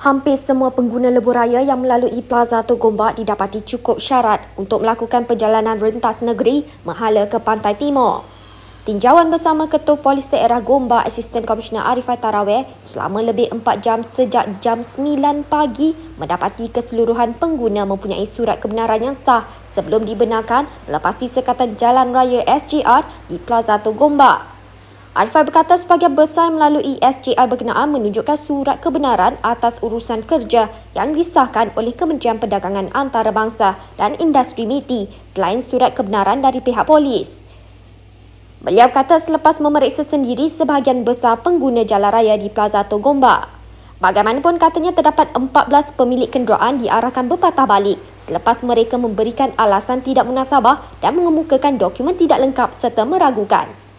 Hampir semua pengguna lebuh raya yang melalui Plaza Tu Gombak didapati cukup syarat untuk melakukan perjalanan rentas negeri menghala ke Pantai Timur. Tinjauan bersama Ketua Polis Daerah Gombak, Asisten Komisioner Arifai Tarawih selama lebih 4 jam sejak jam 9 pagi mendapati keseluruhan pengguna mempunyai surat kebenaran yang sah sebelum dibenarkan melepasi sekatan jalan raya SGR di Plaza Tu Gombak. Arifah berkata sebagai besar melalui e SJR berkenaan menunjukkan surat kebenaran atas urusan kerja yang disahkan oleh Kementerian Perdagangan Antarabangsa dan Industri MITI selain surat kebenaran dari pihak polis. Beliau kata selepas memeriksa sendiri sebahagian besar pengguna jalan raya di Plaza Togomba, Bagaimanapun katanya terdapat 14 pemilik kenderaan diarahkan berpatah balik selepas mereka memberikan alasan tidak munasabah dan mengemukakan dokumen tidak lengkap serta meragukan.